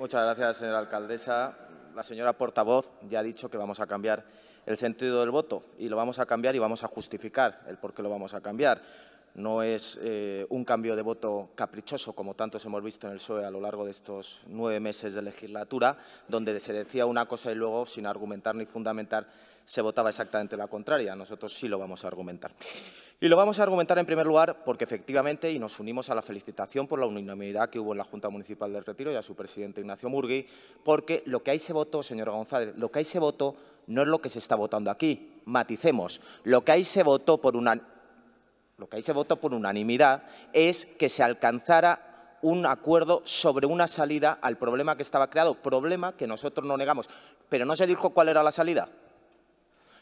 Muchas gracias, señora alcaldesa. La señora portavoz ya ha dicho que vamos a cambiar el sentido del voto y lo vamos a cambiar y vamos a justificar el por qué lo vamos a cambiar no es eh, un cambio de voto caprichoso, como tantos hemos visto en el PSOE a lo largo de estos nueve meses de legislatura, donde se decía una cosa y luego, sin argumentar ni fundamentar, se votaba exactamente la contraria. Nosotros sí lo vamos a argumentar. Y lo vamos a argumentar en primer lugar porque efectivamente, y nos unimos a la felicitación por la unanimidad que hubo en la Junta Municipal del Retiro y a su presidente Ignacio Murgui, porque lo que ahí se votó, señor González, lo que ahí se votó no es lo que se está votando aquí. Maticemos. Lo que ahí se votó por una lo que ahí se votó por unanimidad, es que se alcanzara un acuerdo sobre una salida al problema que estaba creado, problema que nosotros no negamos. Pero no se dijo cuál era la salida.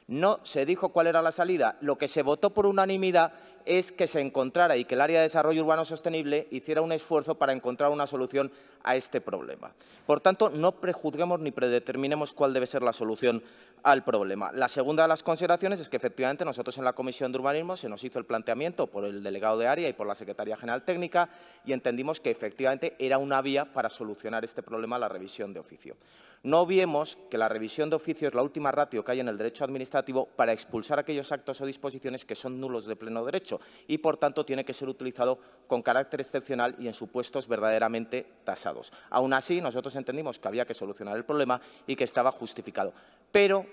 No se dijo cuál era la salida. Lo que se votó por unanimidad es que se encontrara y que el área de desarrollo urbano sostenible hiciera un esfuerzo para encontrar una solución a este problema. Por tanto, no prejuzguemos ni predeterminemos cuál debe ser la solución al problema. La segunda de las consideraciones es que efectivamente nosotros en la Comisión de Urbanismo se nos hizo el planteamiento por el delegado de área y por la Secretaría General Técnica y entendimos que efectivamente era una vía para solucionar este problema la revisión de oficio. No obviemos que la revisión de oficio es la última ratio que hay en el derecho administrativo para expulsar aquellos actos o disposiciones que son nulos de pleno derecho y, por tanto, tiene que ser utilizado con carácter excepcional y en supuestos verdaderamente tasados. Aún así, nosotros entendimos que había que solucionar el problema y que estaba justificado. Pero,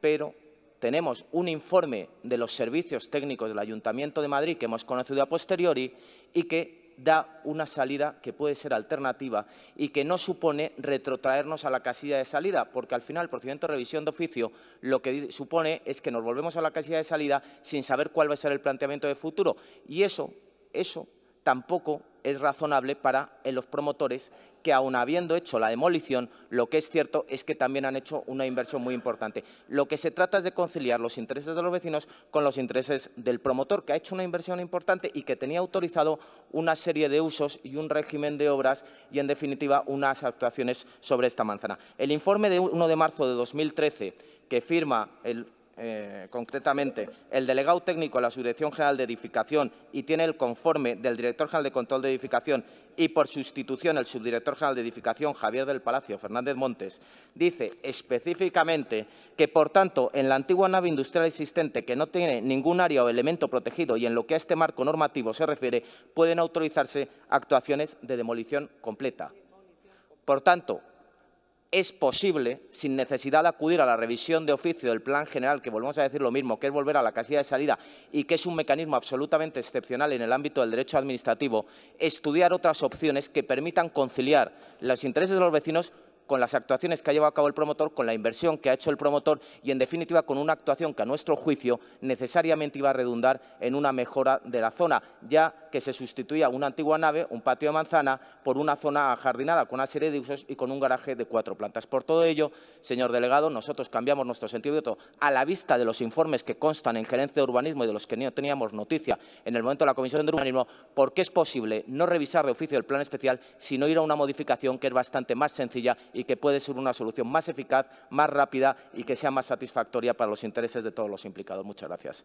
pero, tenemos un informe de los servicios técnicos del Ayuntamiento de Madrid que hemos conocido a posteriori y que da una salida que puede ser alternativa y que no supone retrotraernos a la casilla de salida, porque al final el procedimiento de revisión de oficio lo que supone es que nos volvemos a la casilla de salida sin saber cuál va a ser el planteamiento de futuro. Y eso, eso tampoco es razonable para eh, los promotores que, aun habiendo hecho la demolición, lo que es cierto es que también han hecho una inversión muy importante. Lo que se trata es de conciliar los intereses de los vecinos con los intereses del promotor, que ha hecho una inversión importante y que tenía autorizado una serie de usos y un régimen de obras y, en definitiva, unas actuaciones sobre esta manzana. El informe de 1 de marzo de 2013 que firma el eh, concretamente el delegado técnico de la Subdirección General de Edificación y tiene el conforme del Director General de Control de Edificación y por sustitución el Subdirector General de Edificación Javier del Palacio Fernández Montes, dice específicamente que, por tanto, en la antigua nave industrial existente que no tiene ningún área o elemento protegido y en lo que a este marco normativo se refiere, pueden autorizarse actuaciones de demolición completa. Por tanto, es posible, sin necesidad de acudir a la revisión de oficio del plan general, que volvemos a decir lo mismo, que es volver a la casilla de salida y que es un mecanismo absolutamente excepcional en el ámbito del derecho administrativo, estudiar otras opciones que permitan conciliar los intereses de los vecinos con las actuaciones que ha llevado a cabo el promotor, con la inversión que ha hecho el promotor y, en definitiva, con una actuación que, a nuestro juicio, necesariamente iba a redundar en una mejora de la zona, ya que se sustituía una antigua nave, un patio de manzana, por una zona ajardinada con una serie de usos y con un garaje de cuatro plantas. Por todo ello, señor delegado, nosotros cambiamos nuestro sentido de voto a la vista de los informes que constan en gerencia de urbanismo y de los que no teníamos noticia en el momento de la Comisión de Urbanismo, porque es posible no revisar de oficio el plan especial, sino ir a una modificación que es bastante más sencilla y que puede ser una solución más eficaz, más rápida y que sea más satisfactoria para los intereses de todos los implicados. Muchas gracias.